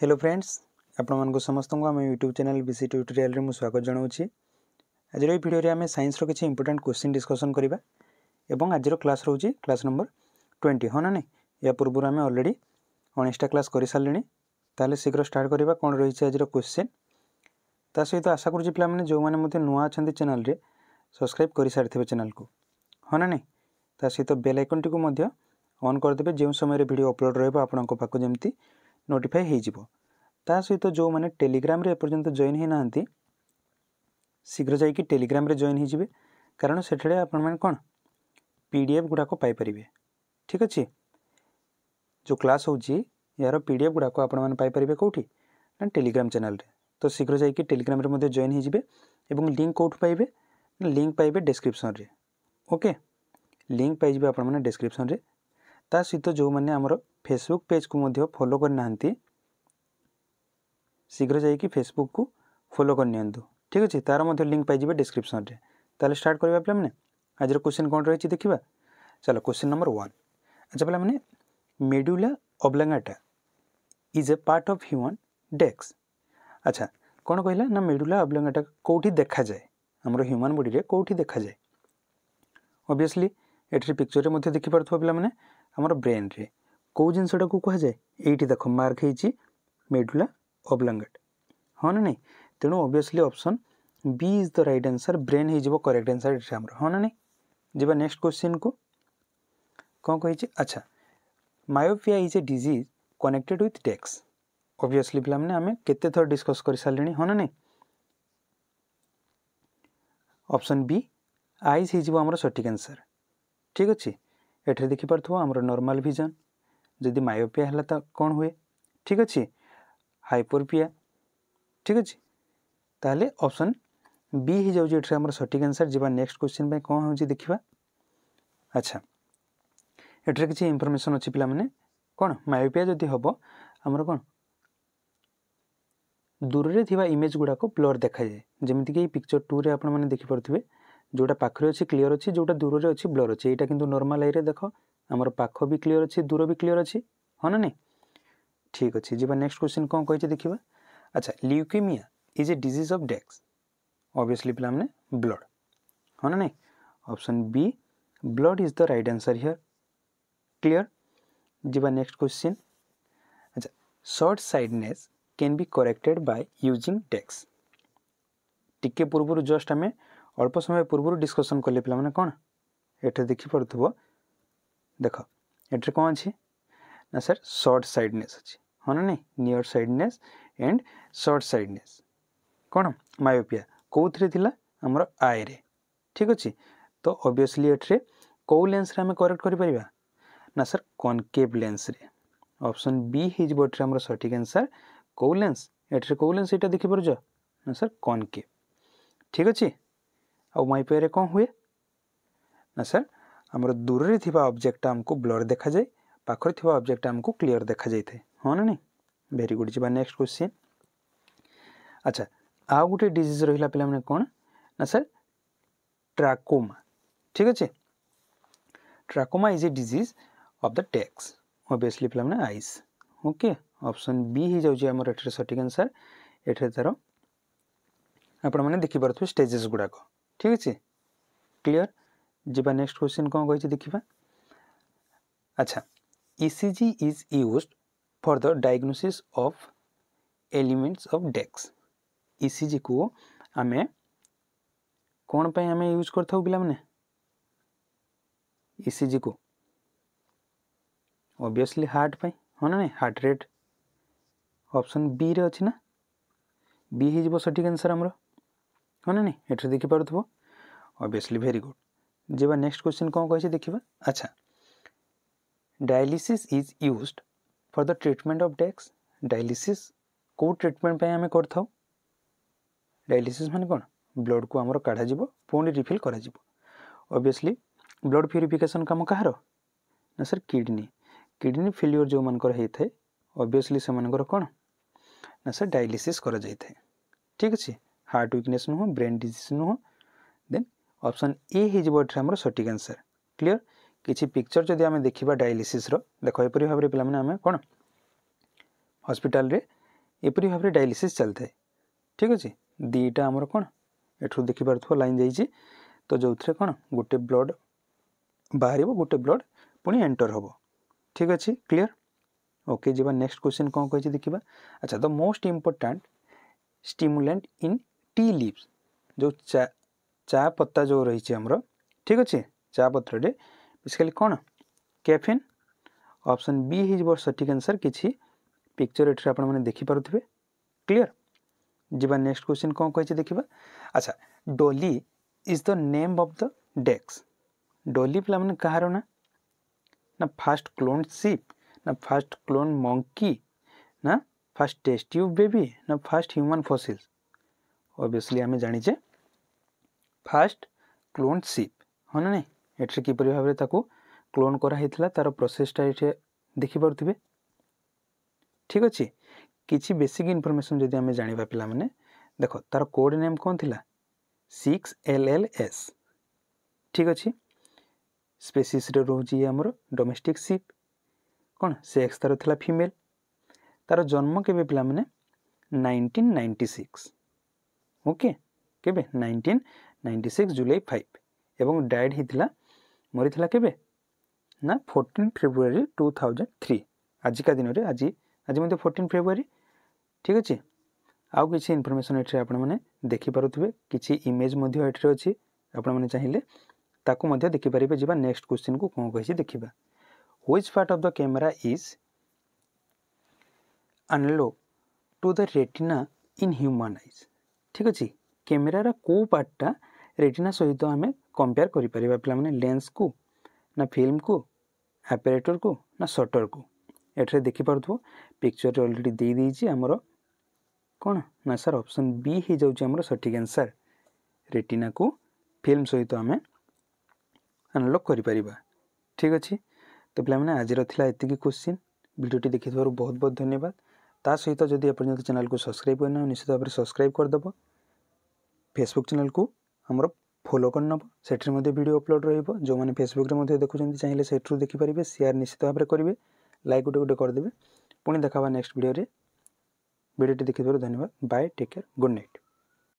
hello friends ଆପଣମାନଙ୍କୁ ସମସ୍ତଙ୍କୁ ଆମ ୟୁଟ୍ୟୁବ୍ ଚ୍ୟାନେଲ୍ ବିସି ଟ୍ୟୁଟୋରିଆଲ୍ରେ ମୁଁ ସ୍ୱାଗତ ଜଣାଉଛି ଆଜିର ଏହି ଭିଡ଼ିଓରେ ଆମେ ସାଇନ୍ସର କିଛି ଇମ୍ପୋର୍ଟାଣ୍ଟ କ୍ୱେଶ୍ଚିନ୍ ଡିସ୍କସନ୍ କରିବା ଏବଂ ଆଜିର କ୍ଲାସ୍ ରହୁଛି କ୍ଲାସ୍ ନମ୍ବର ଟ୍ୱେଣ୍ଟି ହଁ ନା ନାହିଁ ଏହା ପୂର୍ବରୁ ଆମେ ଅଲରେଡ଼ି ଉଣେଇଶଟା କ୍ଲାସ୍ କରିସାରିଲେଣି ତାହେଲେ ଶୀଘ୍ର ଷ୍ଟାର୍ଟ କରିବା କ'ଣ ରହିଛି ଆଜିର କ୍ୱେଶ୍ଚିନ୍ ତା ସହିତ ଆଶା କରୁଛି ପିଲାମାନେ ଯେଉଁମାନେ ମଧ୍ୟ ନୂଆ ଅଛନ୍ତି ଚ୍ୟାନେଲ୍ରେ ସବସ୍କ୍ରାଇବ୍ କରିସାରିଥିବେ ଚ୍ୟାନେଲ୍କୁ ହଁ ନା ନାହିଁ ତା ସହିତ ବେଲ୍ ଆଇକନ୍ଟିକୁ ମଧ୍ୟ ଅନ୍ କରିଦେବେ ଯେଉଁ ସମୟରେ ଭିଡ଼ିଓ ଅପଲୋଡ଼ ରହିବ ଆପଣଙ୍କ ପାଖକୁ ଯେମିତି ନୋଟିଫାଏ ହୋଇଯିବ ତା ସହିତ ଯେଉଁମାନେ ଟେଲିଗ୍ରାମରେ ଏପର୍ଯ୍ୟନ୍ତ ଜଏନ୍ ହୋଇନାହାନ୍ତି ଶୀଘ୍ର ଯାଇକି ଟେଲିଗ୍ରାମରେ ଜଏନ୍ ହୋଇଯିବେ କାରଣ ସେଠାରେ ଆପଣମାନେ କ'ଣ ପି ଡି ଏଫ୍ ଗୁଡ଼ାକ ପାଇପାରିବେ ଠିକ୍ ଅଛି ଯେଉଁ କ୍ଲାସ୍ ହେଉଛି ଏହାର ପି ଡି ଏଫ୍ ଗୁଡ଼ାକ ଆପଣମାନେ ପାଇପାରିବେ କେଉଁଠି ନା ଟେଲିଗ୍ରାମ ଚ୍ୟାନେଲରେ ତ ଶୀଘ୍ର ଯାଇକି ଟେଲିଗ୍ରାମରେ ମଧ୍ୟ ଜଏନ୍ ହୋଇଯିବେ ଏବଂ ଲିଙ୍କ୍ କେଉଁଠୁ ପାଇବେ ନା ଲିଙ୍କ୍ ପାଇବେ ଡେସ୍କ୍ରିପ୍ସନ୍ରେ ଓକେ ଲିଙ୍କ୍ ପାଇଯିବେ ଆପଣମାନେ ଡେସ୍କ୍ରିପ୍ସନ୍ରେ ତା ସହିତ ଯେଉଁମାନେ ଆମର ଫେସବୁକ୍ ପେଜ୍କୁ ମଧ୍ୟ ଫଲୋ କରିନାହାନ୍ତି ଶୀଘ୍ର ଯାଇକି ଫେସବୁକ୍କୁ ଫଲୋ କରିନିଅନ୍ତୁ ଠିକ୍ ଅଛି ତା'ର ମଧ୍ୟ ଲିଙ୍କ୍ ପାଇଯିବେ ଡିସ୍କ୍ରିପ୍ସନ୍ରେ ତାହେଲେ ଷ୍ଟାର୍ଟ କରିବା ପିଲାମାନେ ଆଜିର କ୍ୱେଶ୍ଚିନ୍ କ'ଣ ରହିଛି ଦେଖିବା ଚାଲ କ୍ୱେଶ୍ଚିନ୍ ନମ୍ବର ୱାନ୍ ଆଚ୍ଛା ପିଲାମାନେ medulla oblongata is a part of human dash ଆଚ୍ଛା କ'ଣ କହିଲା ନା ମେଡୁଲା ଅବ୍ଲାଙ୍ଗାଟା କେଉଁଠି ଦେଖାଯାଏ ଆମର ହ୍ୟୁମାନ୍ ବଡ଼ିରେ କେଉଁଠି ଦେଖାଯାଏ ଅବଭିୟସ୍ଲି ଏଠାରେ ପିକ୍ଚରରେ ମଧ୍ୟ ଦେଖିପାରୁଥିବ ପିଲାମାନେ ଆମର ବ୍ରେନ୍ରେ କେଉଁ ଜିନିଷଟାକୁ କୁହାଯାଏ ଏଇଠି ଦେଖ ମାର୍କ ହେଇଛି ମେଡୁଲା ଅବଲାଙ୍ଗେଟ୍ ହଁ ନା ନାହିଁ ତେଣୁ obviously option B is the right answer brain ହେଇଯିବ କରେକ୍ଟ ଆନ୍ସର୍ ଏଠି ଆମର ହଁ ନା ନାହିଁ ଯିବା ନେକ୍ସଟ କ୍ୱେଶ୍ଚିନ୍କୁ କ'ଣ କହିଛି ଆଚ୍ଛା myopia is a disease connected with dash obviously ପିଲାମାନେ ଆମେ କେତେ ଥର ଡିସ୍କସ୍ କରିସାରିଲେଣି ହଁ ନା ନାହିଁ ଅପସନ୍ ବି ଆଇଜ୍ ହେଇଯିବ ଆମର ସଠିକ୍ ଆନ୍ସର୍ ଠିକ୍ ଅଛି ଏଠାରେ ଦେଖିପାରୁଥିବ ଆମର ନର୍ମାଲ୍ ଭିଜନ୍ ଯଦି ମାୟୋପିଆ ହେଲା ତ କ'ଣ ହୁଏ ଠିକ୍ ଅଛି ହାଇପୋରପିଆ ଠିକ୍ ଅଛି ତାହେଲେ ଅପସନ୍ ବି ହେଇଯାଉଛି ଏଠାରେ ଆମର ସଠିକ୍ ଆନ୍ସର୍ ଯିବା ନେକ୍ସଟ କ୍ୱେଶ୍ଚିନ୍ ପାଇଁ କ'ଣ ହେଉଛି ଦେଖିବା ଆଚ୍ଛା ଏଠାରେ କିଛି ଇନଫର୍ମେସନ୍ ଅଛି ପିଲାମାନେ କ'ଣ ମାୟୋପିଆ ଯଦି ହେବ ଆମର କ'ଣ ଦୂରରେ ଥିବା ଇମେଜ୍ ଗୁଡ଼ାକ ବ୍ଲର୍ ଦେଖାଯାଏ ଯେମିତିକି ଏଇ ପିକ୍ଚର୍ ଟୁରେ ଆପଣମାନେ ଦେଖିପାରୁଥିବେ ଯେଉଁଟା ପାଖରେ ଅଛି କ୍ଲିଅର୍ ଅଛି ଯେଉଁଟା ଦୂରରେ ଅଛି ବ୍ଲର୍ ଅଛି ଏଇଟା କିନ୍ତୁ ନର୍ମାଲ୍ ଆଇରେ ଦେଖ ଆମର ପାଖ ବି କ୍ଲିଅର୍ ଅଛି ଦୂର ବି କ୍ଲିଅର୍ ଅଛି ହଁ ନା ନାହିଁ ଠିକ୍ ଅଛି ଯିବା ନେକ୍ସଟ କ୍ୱେଶ୍ଚିନ୍ କ'ଣ କହିଛି ଦେଖିବା ଆଚ୍ଛା leukaemia is a disease of dash obviously ପିଲାମାନେ ବ୍ଲଡ଼୍ ହଁ ନା ନାହିଁ option B blood is the right answer here clear ଯିବା ନେକ୍ସଟ କ୍ୱେଶ୍ଚିନ୍ ଆଚ୍ଛା short sightedness can be corrected by using dash ଟିକେ ପୂର୍ବରୁ ଜଷ୍ଟ ଆମେ ଅଳ୍ପ ସମୟ ପୂର୍ବରୁ ଡିସ୍କସନ୍ କଲେ ପିଲାମାନେ କ'ଣ ଏଠାରେ ଦେଖିପାରୁଥିବ ଦେଖ ଏଠାରେ କ'ଣ ଅଛି ନା ସାର୍ ସର୍ଟ ସାଇଡ଼ନେସ୍ ଅଛି ହଁ ନା ନାହିଁ near sightedness and short sightedness କ'ଣ ମାୟୋପିଆ କେଉଁଥିରେ ଥିଲା ଆମର ଆଇରେ ଠିକ୍ ଅଛି ତ ଅବଭିୟସ୍ଲି ଏଠାରେ କେଉଁ ଲେନ୍ସରେ ଆମେ କରେକ୍ଟ କରିପାରିବା ନା ସାର୍ କନକେଭ୍ ଲେନ୍ସରେ ଅପସନ୍ ବି ହେଇଯିବ ଏଠାରେ ଆମର ସଠିକ୍ ଆନ୍ସର୍ କେଉଁ ଲେନ୍ସ ଏଠାରେ କେଉଁ ଲେନ୍ସ ଏଇଟା ଦେଖିପାରୁଛ ନା ସାର୍ କନକେଭ୍ ଠିକ୍ ଅଛି ଆଉ ମାଇପେୟରେ କ'ଣ ହୁଏ ନା ସାର୍ ଆମର ଦୂରରେ ଥିବା ଅବଜେକ୍ଟଟା ଆମକୁ ବ୍ଲର୍ ଦେଖାଯାଏ ପାଖରେ ଥିବା ଅବଜେକ୍ଟଟା ଆମକୁ କ୍ଲିଅର୍ ଦେଖାଯାଇଥାଏ ହଁ ନା ନାଇଁ ଭେରି ଗୁଡ଼୍ ଯିବା ନେକ୍ସଟ କ୍ୱେଶ୍ଚିନ୍ ଆଚ୍ଛା ଆଉ ଗୋଟେ ଡିଜିଜ୍ ରହିଲା ପିଲାମାନେ କ'ଣ ନା ସାର୍ ଟ୍ରାକୋମା ଠିକ୍ ଅଛି trachoma is a disease of the dash obviously ପିଲାମାନେ ଆଇସ୍ ଓକେ ଅପସନ୍ ବି ହେଇଯାଉଛି ଆମର ଏଠାରେ ସଠିକ୍ ଆନ୍ସର୍ ଏଠାରେ ତା'ର ଆପଣମାନେ ଦେଖିପାରୁଥିବେ ଷ୍ଟେଜେସ୍ ଗୁଡ଼ାକ ଠିକ୍ ଅଛି କ୍ଲିଅର୍ ଯିବା ନେକ୍ସଟ କ୍ୱେଶ୍ଚିନ୍ କ'ଣ କହିଛି ଦେଖିବା ଆଚ୍ଛା ECG is used for the diagnosis of elements of dash ଇସିଜିକୁ ଆମେ କ'ଣ ପାଇଁ ଆମେ ୟୁଜ୍ କରିଥାଉ ପିଲାମାନେ ଇସିଜିକୁ ଅବଭିୟସ୍ଲି ହାର୍ଟ ପାଇଁ ହଁ ନା ନାଇଁ ହାର୍ଟ ରେଟ୍ ଅପସନ୍ ବିରେ ଅଛି ନା ବି ହେଇଯିବ ସଠିକ୍ ଆନ୍ସର୍ ଆମର ହଁ ନା ନାଇଁ ଏଠାରେ ଦେଖିପାରୁଥିବ ଅବଭିୟସ୍ଲି ଭେରି ଗୁଡ଼୍ जीवा नेक्स्ट क्वेश्चन कौन कह देखा अच्छा dialysis is use for the treatment of dash dialysis को ट्रिटमेंट आम कर डायलीसीस मान कौन ब्लड को आम काढ़ पुणी रिफिल करबिययली ब्लड प्यूरीफिकेसन कम कह ना सर किडनी किडनी फेल्योर जो मानक होबिययली कौन ना सर डायलीसीस कर ठीक अच्छे हार्ट विकने नुह ब्रेन डिजिज नुह ଅପସନ୍ ଏ ହେଇଯିବ ଏଠାରେ ଆମର ସଠିକ୍ ଆନ୍ସର୍ କ୍ଲିଅର୍ କିଛି ପିକ୍ଚର୍ ଯଦି ଆମେ ଦେଖିବା ଡାଇଲିସିସ୍ର ଦେଖ ଏପରି ଭାବରେ ପିଲାମାନେ ଆମେ କ'ଣ ହସ୍ପିଟାଲରେ ଏପରି ଭାବରେ ଡାଇଲିସିସ୍ ଚାଲିଥାଏ ଠିକ୍ ଅଛି ଦୁଇଟା ଆମର କ'ଣ ଏଠୁ ଦେଖିପାରୁଥିବ ଲାଇନ୍ ଯାଇଛି ତ ଯେଉଁଥିରେ କ'ଣ ଗୋଟେ ବ୍ଲଡ୍ ବାହାରିବ ଗୋଟେ ବ୍ଲଡ୍ ପୁଣି ଏଣ୍ଟର୍ ହେବ ଠିକ୍ ଅଛି କ୍ଲିଅର୍ ଓକେ ଯିବା ନେକ୍ସଟ କ୍ୱେଶ୍ଚିନ୍ କ'ଣ କହିଛି ଦେଖିବା ଆଚ୍ଛା the most important stimulant in tea leaves ଯେଉଁ चा पत्ता जो रही ठीक अच्छे चा पत्र बेसिकाली कौन कैफिन ऑप्शन बी हिज सठिक आंसर किसी पिक्चर ये आपने देखिपे क्लीयर जी नेक्स्ट क्वेश्चन कौन कह देखा अच्छा Dolly is the name of the dash Dolly पे मैंने कह रहा ना फास्ट क्लोन सीप ना फास्ट क्लोन मंकी ना फास्ट टेस्ट्यूब बेबी ना फास्ट ह्यूमन फसिल्स ओबियसली आम जाचे ফার্স্ট ক্লোন ସିପ୍ ହଁ ନା ନାହିଁ ଏଠାରେ କିପରି ଭାବରେ ତାକୁ କ୍ଲୋନ୍ କରାହେଇଥିଲା ତା'ର ପ୍ରୋସେସ୍ଟା ଏଠି ଦେଖିପାରୁଥିବେ ଠିକ୍ ଅଛି କିଛି ବେସିକ୍ ଇନଫର୍ମେସନ୍ ଯଦି ଆମେ ଜାଣିବା ପିଲାମାନେ ଦେଖ ତା'ର କୋଡ଼୍ ନେମ୍ କ'ଣ ଥିଲା ସିକ୍ସ ଏଲ୍ ଏଲ୍ ଏସ୍ ଠିକ୍ ଅଛି ସ୍ପେସିସ୍ରେ ରହୁଛି ଇଏ ଆମର ଡୋମେଷ୍ଟିକ୍ ସିପ୍ କ'ଣ ସେକ୍ସ ତା'ର ଥିଲା ଫିମେଲ୍ ତା'ର ଜନ୍ମ କେବେ ପିଲାମାନେ ନାଇଣ୍ଟିନ୍ ନାଇଣ୍ଟି ସିକ୍ସ ଓକେ କେବେ nineteen ninety six July five ଏବଂ ଡାଏଡ଼୍ ହେଇଥିଲା ମରିଥିଲା କେବେ ନା fourteen February two thousand three ଆଜିକା ଦିନରେ ଆଜି ଆଜି ମଧ୍ୟ ଫୋର୍ଟିନ୍ ଫେବୃଆରୀ ଠିକ୍ ଅଛି ଆଉ କିଛି ଇନଫର୍ମେସନ୍ ଏଠାରେ ଆପଣମାନେ ଦେଖିପାରୁଥିବେ କିଛି ଇମେଜ୍ ମଧ୍ୟ ଏଠାରେ ଅଛି ଆପଣମାନେ ଚାହିଁଲେ ତାକୁ ମଧ୍ୟ ଦେଖିପାରିବେ ଯିବା ନେକ୍ସଟ କ୍ୱେଶ୍ଚିନ୍କୁ କ'ଣ କହିଛି ଦେଖିବା which part of the camera is analogue to the retina in human eyes ଠିକ୍ ଅଛି କ୍ୟାମେରାର କେଉଁ ପାର୍ଟଟା ରେଟିନା ସହିତ ଆମେ କମ୍ପେୟାର କରିପାରିବା ପିଲାମାନେ ଲେନ୍ସକୁ ନା ଫିଲ୍ମକୁ ଆପରେଟରକୁ ନା ସଟରକୁ ଏଠାରେ ଦେଖିପାରୁଥିବ ପିକ୍ଚରରେ ଅଲରେଡ଼ି ଦେଇଦେଇଛି ଆମର କ'ଣ ନା ସାର୍ ଅପସନ୍ ବି ହେଇଯାଉଛି ଆମର ସଠିକ୍ ଆନ୍ସର୍ ରେଟିନାକୁ ଫିଲ୍ମ ସହିତ ଆମେ ଆନାଲଗ୍ କରିପାରିବା ଠିକ୍ ଅଛି ତ ପିଲାମାନେ ଆଜିର ଥିଲା ଏତିକି କୋଶ୍ଚିନ୍ ଭିଡ଼ିଓଟି ଦେଖିଥିବାରୁ ବହୁତ ବହୁତ ଧନ୍ୟବାଦ ତା ସହିତ ଯଦି ଏପର୍ଯ୍ୟନ୍ତ ଚ୍ୟାନେଲକୁ ସବସ୍କ୍ରାଇବ୍ କରିନାହୁଁ ନିଶ୍ଚିତ ଭାବରେ ସବସ୍କ୍ରାଇବ୍ କରିଦେବ ଫେସବୁକ୍ ଚ୍ୟାନେଲକୁ ଆମର ଫଲୋ କରିନେବ ସେଠିରେ ମଧ୍ୟ ଭିଡ଼ିଓ ଅପଲୋଡ଼ ରହିବ ଯେଉଁମାନେ ଫେସବୁକ୍ରେ ମଧ୍ୟ ଦେଖୁଛନ୍ତି ଚାହିଁଲେ ସେଠରୁ ଦେଖିପାରିବେ ସେୟାର ନିଶ୍ଚିତ ଭାବରେ କରିବେ ଲାଇକ୍ ଗୋଟେ ଗୋଟେ କରିଦେବେ ପୁଣି ଦେଖା ନେକ୍ସଟ ଭିଡ଼ିଓରେ ଭିଡ଼ିଓଟି ଦେଖିଥିବାରୁ ଧନ୍ୟବାଦ bye take care good night